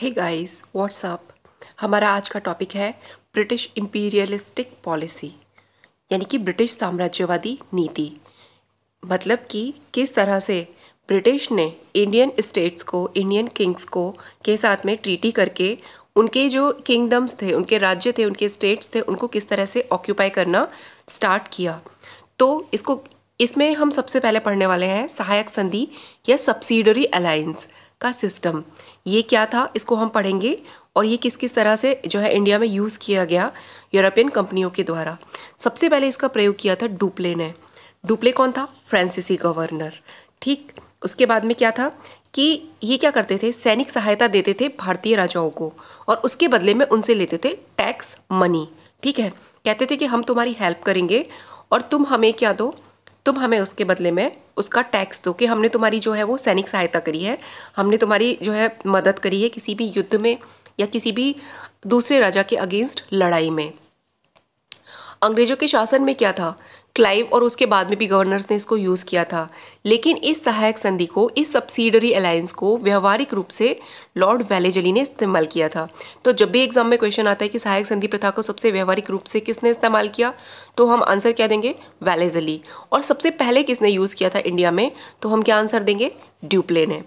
hey guys what's up हमारा आज का टॉपिक है ब्रिटिश इम्पीरियलिस्टिक पॉलिसी यानी कि ब्रिटिश साम्राज्यवादी नीति मतलब कि किस तरह से ब्रिटिश ने इंडियन स्टेट्स को इंडियन किंग्स को के साथ में ट्रीटी करके उनके जो किंगडम्स थे उनके राज्य थे उनके स्टेट्स थे उनको किस तरह से ऑक्यूपाई करना स्टार्ट किया तो इसको इसमें हम सबसे पहले पढ़ने वाले हैं सहायक संधि या सब्सिडरी अलायंस का सिस्टम ये क्या था इसको हम पढ़ेंगे और ये किस किस तरह से जो है इंडिया में यूज़ किया गया यूरोपियन कंपनियों के द्वारा सबसे पहले इसका प्रयोग किया था डुप्ले ने डुप्ले कौन था फ्रांसीसी गवर्नर ठीक उसके बाद में क्या था कि ये क्या करते थे सैनिक सहायता देते थे भारतीय राजाओं को और उसके बदले में उनसे लेते थे टैक्स मनी ठीक है कहते थे कि हम तुम्हारी हेल्प करेंगे और तुम हमें क्या दो तुम हमें उसके बदले में उसका टैक्स दो कि हमने तुम्हारी जो है वो सैनिक सहायता करी है हमने तुम्हारी जो है मदद करी है किसी भी युद्ध में या किसी भी दूसरे राजा के अगेंस्ट लड़ाई में अंग्रेजों के शासन में क्या था क्लाइव और उसके बाद में भी गवर्नर्स ने इसको यूज़ किया था लेकिन इस सहायक संधि को इस सब्सिडरी अलायंस को व्यवहारिक रूप से लॉर्ड वैलेजली ने इस्तेमाल किया था तो जब भी एग्जाम में क्वेश्चन आता है कि सहायक संधि प्रथा को सबसे व्यवहारिक रूप से किसने इस्तेमाल किया तो हम आंसर क्या देंगे वैलेजली और सबसे पहले किसने यूज़ किया था इंडिया में तो हम क्या आंसर देंगे ड्यूप्ले ने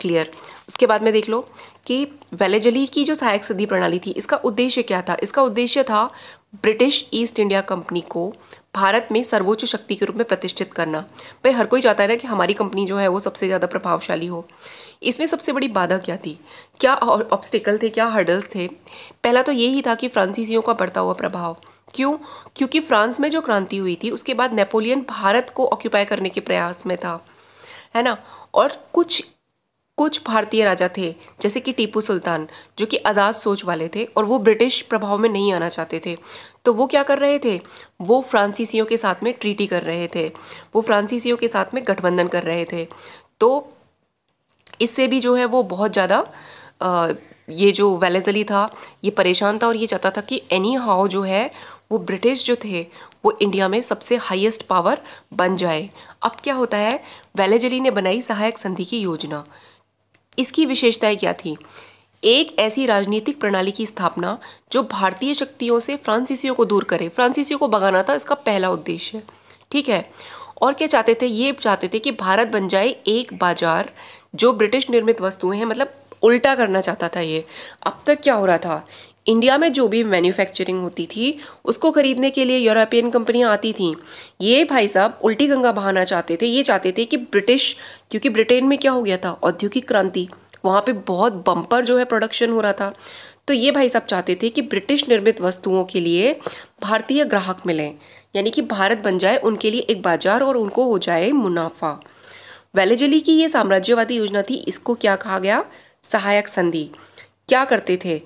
क्लियर उसके बाद में देख लो कि वेलेजली की जो सहायक संधि प्रणाली थी इसका उद्देश्य क्या था इसका उद्देश्य था ब्रिटिश ईस्ट इंडिया कंपनी को भारत में सर्वोच्च शक्ति के रूप में प्रतिष्ठित करना भाई हर कोई चाहता है ना कि हमारी कंपनी जो है वो सबसे ज़्यादा प्रभावशाली हो इसमें सबसे बड़ी बाधा क्या थी क्या ऑब्स्टिकल थे क्या हर्डल्स थे पहला तो यही था कि फ्रांसीसियों का बढ़ता हुआ प्रभाव क्यों क्योंकि फ्रांस में जो क्रांति हुई थी उसके बाद नेपोलियन भारत को ऑक्यूपाई करने के प्रयास में था है ना और कुछ कुछ भारतीय राजा थे जैसे कि टीपू सुल्तान जो कि आज़ाद सोच वाले थे और वो ब्रिटिश प्रभाव में नहीं आना चाहते थे तो वो क्या कर रहे थे वो फ्रांसीसियों के साथ में ट्रीटी कर रहे थे वो फ्रांसीसियों के साथ में गठबंधन कर रहे थे तो इससे भी जो है वो बहुत ज़्यादा ये जो वेलेजली था ये परेशान था और ये चाहता था कि एनी हाउ जो है वो ब्रिटिश जो थे वो इंडिया में सबसे हाईएस्ट पावर बन जाए अब क्या होता है वेलेजली ने बनाई सहायक संधि की योजना इसकी विशेषताएं क्या थी एक ऐसी राजनीतिक प्रणाली की स्थापना जो भारतीय शक्तियों से फ्रांसीसियों को दूर करे फ्रांसीसियों को भगाना था इसका पहला उद्देश्य ठीक है और क्या चाहते थे ये चाहते थे कि भारत बन जाए एक बाजार जो ब्रिटिश निर्मित वस्तुएं हैं मतलब उल्टा करना चाहता था ये अब तक क्या हो रहा था इंडिया में जो भी मैन्युफैक्चरिंग होती थी उसको खरीदने के लिए यूरोपियन कंपनियां आती थीं ये भाई साहब उल्टी गंगा बहाना चाहते थे ये चाहते थे कि ब्रिटिश क्योंकि ब्रिटेन में क्या हो गया था औद्योगिक क्रांति वहाँ पे बहुत बम्पर जो है प्रोडक्शन हो रहा था तो ये भाई साहब चाहते थे कि ब्रिटिश निर्मित वस्तुओं के लिए भारतीय ग्राहक मिलें यानी कि भारत बन जाए उनके लिए एक बाजार और उनको हो जाए मुनाफा वेलेजली की ये साम्राज्यवादी योजना थी इसको क्या कहा गया सहायक संधि क्या करते थे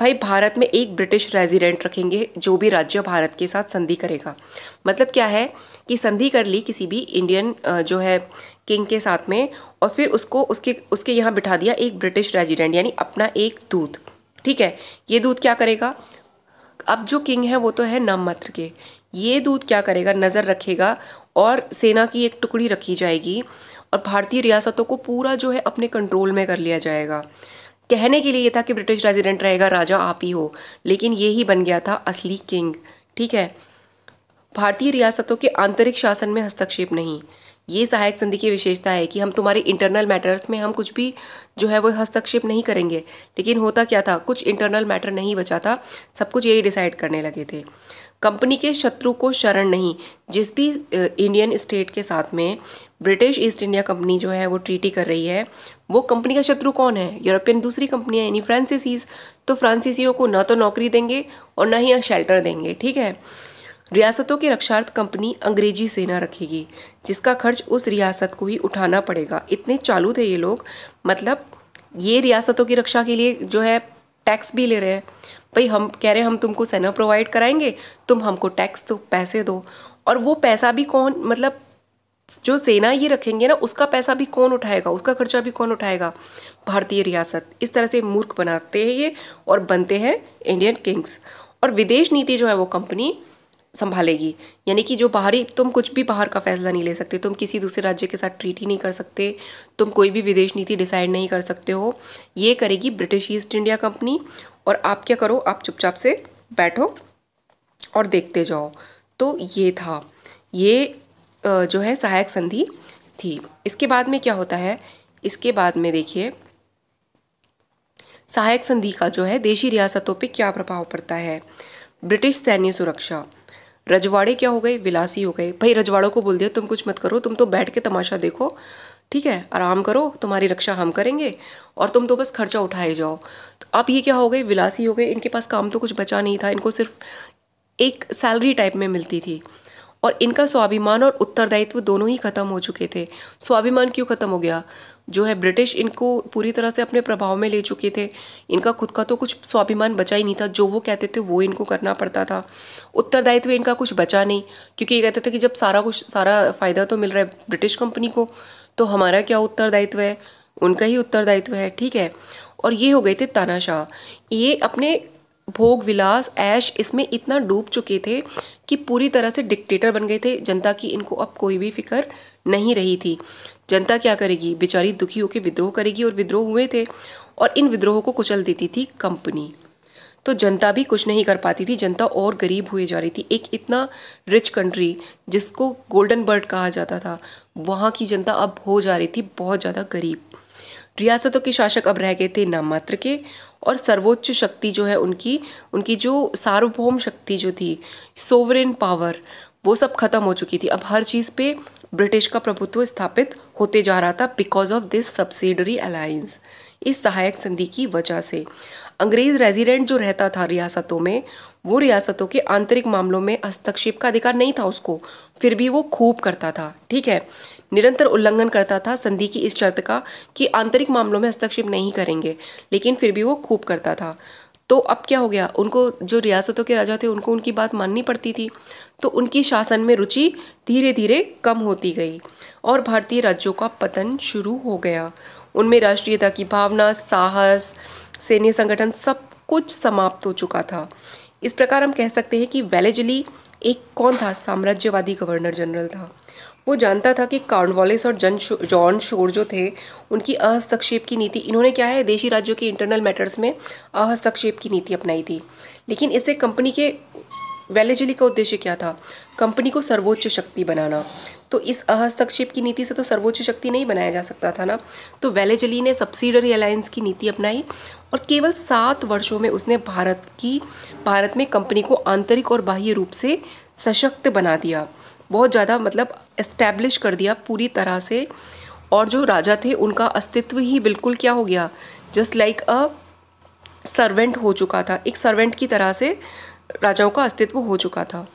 भाई भारत में एक ब्रिटिश रेजिडेंट रखेंगे जो भी राज्य भारत के साथ संधि करेगा मतलब क्या है कि संधि कर ली किसी भी इंडियन जो है किंग के साथ में और फिर उसको उसके उसके यहाँ बिठा दिया एक ब्रिटिश रेजिडेंट यानी अपना एक दूत ठीक है ये दूत क्या करेगा अब जो किंग है वो तो है नम मत्र के ये दूत क्या करेगा नज़र रखेगा और सेना की एक टुकड़ी रखी जाएगी और भारतीय रियासतों को पूरा जो है अपने कंट्रोल में कर लिया जाएगा कहने के लिए ये था कि ब्रिटिश रेजिडेंट रहेगा राजा आप ही हो लेकिन ये ही बन गया था असली किंग ठीक है भारतीय रियासतों के आंतरिक शासन में हस्तक्षेप नहीं ये सहायक संधि की विशेषता है कि हम तुम्हारे इंटरनल मैटर्स में हम कुछ भी जो है वो हस्तक्षेप नहीं करेंगे लेकिन होता क्या था कुछ इंटरनल मैटर नहीं बचा था सब कुछ यही डिसाइड करने लगे थे कंपनी के शत्रु को शरण नहीं जिस भी इंडियन स्टेट के साथ में ब्रिटिश ईस्ट इंडिया कंपनी जो है वो ट्रीटी कर रही है वो कंपनी का शत्रु कौन है यूरोपियन दूसरी कंपनियाँ यानी फ्रांसीसीज तो फ्रांसीसियों को ना तो नौकरी देंगे और ना ही शेल्टर देंगे ठीक है रियासतों की रक्षार्थ कंपनी अंग्रेजी सेना रखेगी जिसका खर्च उस रियासत को ही उठाना पड़ेगा इतने चालू थे ये लोग मतलब ये रियासतों की रक्षा के लिए जो है टैक्स भी ले रहे हैं भाई हम कह रहे हैं हम तुमको सेना प्रोवाइड कराएंगे तुम हमको टैक्स दो पैसे दो और वो पैसा भी कौन मतलब जो सेना ये रखेंगे ना उसका पैसा भी कौन उठाएगा उसका खर्चा भी कौन उठाएगा भारतीय रियासत इस तरह से मूर्ख बनाते हैं ये और बनते हैं इंडियन किंग्स और विदेश नीति जो है वो कंपनी संभालेगी यानी कि जो बाहरी तुम कुछ भी बाहर का फैसला नहीं ले सकते तुम किसी दूसरे राज्य के साथ ट्रीट ही नहीं कर सकते तुम कोई भी विदेश नीति डिसाइड नहीं कर सकते हो ये करेगी ब्रिटिश ईस्ट इंडिया कंपनी और आप क्या करो आप चुपचाप से बैठो और देखते जाओ तो ये था ये जो है सहायक संधि थी इसके बाद में क्या होता है इसके बाद में देखिए सहायक संधि का जो है देशी रियासतों पे क्या प्रभाव पड़ता है ब्रिटिश सैन्य सुरक्षा रजवाड़े क्या हो गए विलासी हो गए भाई रजवाड़ों को बोल दिया तुम कुछ मत करो तुम तो बैठ के तमाशा देखो ठीक है आराम करो तुम्हारी रक्षा हम करेंगे और तुम तो बस खर्चा उठाए जाओ तो अब ये क्या हो गए विलासी हो गए इनके पास काम तो कुछ बचा नहीं था इनको सिर्फ एक सैलरी टाइप में मिलती थी और इनका स्वाभिमान और उत्तरदायित्व दोनों ही खत्म हो चुके थे स्वाभिमान क्यों खत्म हो गया जो है ब्रिटिश इनको पूरी तरह से अपने प्रभाव में ले चुके थे इनका खुद का तो कुछ स्वाभिमान बचा ही नहीं था जो वो कहते थे वो इनको करना पड़ता था उत्तरदायित्व इनका कुछ बचा नहीं क्योंकि ये कहते थे कि जब सारा कुछ सारा फ़ायदा तो मिल रहा है ब्रिटिश कंपनी को तो हमारा क्या उत्तरदायित्व है उनका ही उत्तरदायित्व है ठीक है और ये हो गए थे तानाशाह ये अपने भोग विलास ऐश इसमें इतना डूब चुके थे कि पूरी तरह से डिक्टेटर बन गए थे जनता की इनको अब कोई भी फिक्र नहीं रही थी जनता क्या करेगी बेचारी दुखी होकर विद्रोह करेगी और विद्रोह हुए थे और इन विद्रोहों को कुचल देती थी कंपनी तो जनता भी कुछ नहीं कर पाती थी जनता और गरीब हुए जा रही थी एक इतना रिच कंट्री जिसको गोल्डन बर्ड कहा जाता था वहाँ की जनता अब हो जा रही थी बहुत ज़्यादा गरीब रियासतों के शासक अब रह गए थे नाम मात्र के और सर्वोच्च शक्ति जो है उनकी उनकी जो सार्वभौम शक्ति जो थी सोवरेन पावर वो सब खत्म हो चुकी थी अब हर चीज़ पे ब्रिटिश का प्रभुत्व स्थापित होते जा रहा था because of this subsidiary alliance इस सहायक संधि की वजह से अंग्रेज रेजिडेंट जो रहता था रियासतों में वो रियासतों के आंतरिक मामलों में हस्तक्षेप का अधिकार नहीं था उसको फिर भी वो खूब करता था ठीक है निरंतर उल्लंघन करता था संधि की इस शर्त का कि आंतरिक मामलों में हस्तक्षेप नहीं करेंगे लेकिन फिर भी वो खूब करता था तो अब क्या हो गया उनको जो रियासतों के राजा थे उनको उनकी बात माननी पड़ती थी तो उनकी शासन में रुचि धीरे धीरे कम होती गई और भारतीय राज्यों का पतन शुरू हो गया उनमें राष्ट्रीयता की भावना साहस सैन्य संगठन सब कुछ समाप्त हो चुका था इस प्रकार हम कह सकते हैं कि वेलेजली एक कौन था साम्राज्यवादी गवर्नर जनरल था वो जानता था कि कार्नवालिस और जन जॉन शोर जो थे उनकी अहस्तक्षेप की नीति इन्होंने क्या है देशी राज्यों के इंटरनल मैटर्स में अहस्तक्षेप की नीति अपनाई थी लेकिन इससे कंपनी के वेलेजली का उद्देश्य क्या था कंपनी को सर्वोच्च शक्ति बनाना तो इस अहस्तक्षेप की नीति से तो सर्वोच्च शक्ति नहीं बनाया जा सकता था ना तो वेलेजली ने सब्सिडरी अलायंस की नीति अपनाई और केवल सात वर्षों में उसने भारत की भारत में कंपनी को आंतरिक और बाह्य रूप से सशक्त बना दिया बहुत ज़्यादा मतलब इस्टेब्लिश कर दिया पूरी तरह से और जो राजा थे उनका अस्तित्व ही बिल्कुल क्या हो गया जस्ट लाइक अ सर्वेंट हो चुका था एक सर्वेंट की तरह से राजाओं का अस्तित्व हो चुका था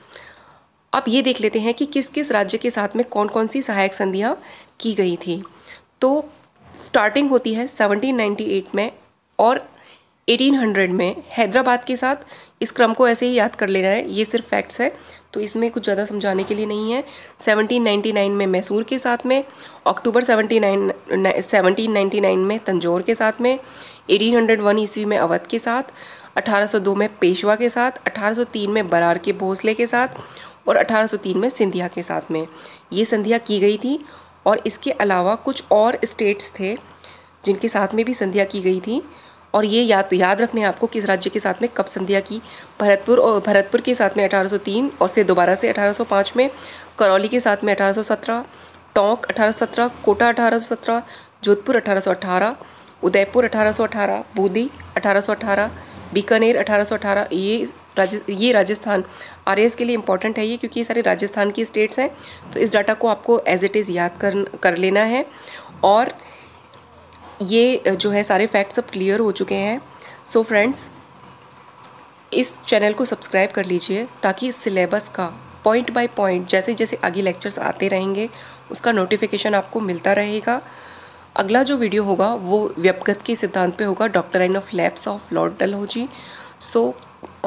अब ये देख लेते हैं कि किस किस राज्य के साथ में कौन कौन सी सहायक संधियाँ की गई थी तो स्टार्टिंग होती है 1798 में और 1800 में हैदराबाद के साथ इस क्रम को ऐसे ही याद कर लेना है ये सिर्फ फैक्ट्स है तो इसमें कुछ ज़्यादा समझाने के लिए नहीं है 1799 में मैसूर के साथ में अक्टूबर 79 1799 में तंजौर के साथ में 1801 ईस्वी में अवध के साथ 1802 में पेशवा के साथ 1803 में बरार के भोसले के साथ और 1803 में सिंधिया के साथ में ये संधिया की गई थी और इसके अलावा कुछ और स्टेट्स थे जिनके साथ में भी संधिया की गई थी और ये याद याद रखने आपको किस राज्य के साथ में कब संध्या की भरतपुर और भरतपुर के साथ में 1803 और फिर दोबारा से 1805 में करौली के साथ में 1817 टोंक 1817 कोटा 1817 जोधपुर 1818 उदयपुर 1818 बूंदी 1818 बीकानेर 1818 ये राज ये राजस्थान आर के लिए इंपॉर्टेंट है ये क्योंकि ये सारे राजस्थान की स्टेट्स हैं तो इस डाटा को आपको एज इट इज़ याद कर कर लेना है और ये जो है सारे फैक्ट्स अब क्लियर हो चुके हैं सो so फ्रेंड्स इस चैनल को सब्सक्राइब कर लीजिए ताकि सिलेबस का पॉइंट बाय पॉइंट जैसे जैसे आगे लेक्चर्स आते रहेंगे उसका नोटिफिकेशन आपको मिलता रहेगा अगला जो वीडियो होगा वो व्यपगत के सिद्धांत पे होगा doctrine of lapse of Lord Dalhousie so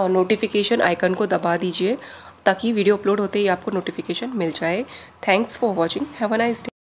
notification icon को दबा दीजिए ताकि वीडियो अपलोड होते ही आपको नोटिफिकेशन मिल जाए thanks for watching have a nice day